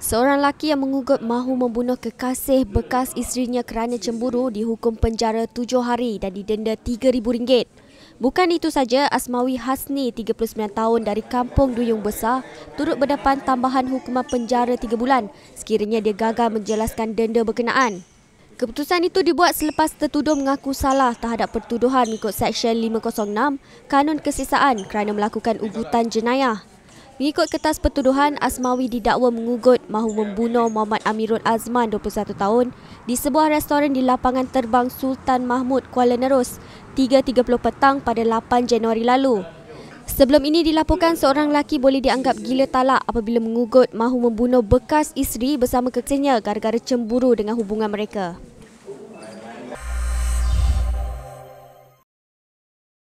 Seorang lelaki yang mengugut mahu membunuh kekasih bekas isterinya kerana cemburu dihukum penjara tujuh hari dan didenda rm ringgit. Bukan itu saja, Asmawi Hasni, 39 tahun dari Kampung Duyung Besar, turut berdepan tambahan hukuman penjara tiga bulan sekiranya dia gagal menjelaskan denda berkenaan. Keputusan itu dibuat selepas tertuduh mengaku salah terhadap pertuduhan mengikut Seksyen 506 Kanun Kesisaan kerana melakukan ugutan jenayah. Mengikut kertas pertuduhan, Asmawi didakwa mengugut mahu membunuh Muhammad Amirul Azman 21 tahun di sebuah restoran di lapangan terbang Sultan Mahmud Kuala Nerus 3.30 petang pada 8 Januari lalu. Sebelum ini dilaporkan seorang lelaki boleh dianggap gila talak apabila mengugut mahu membunuh bekas isteri bersama kekasihnya gara-gara cemburu dengan hubungan mereka.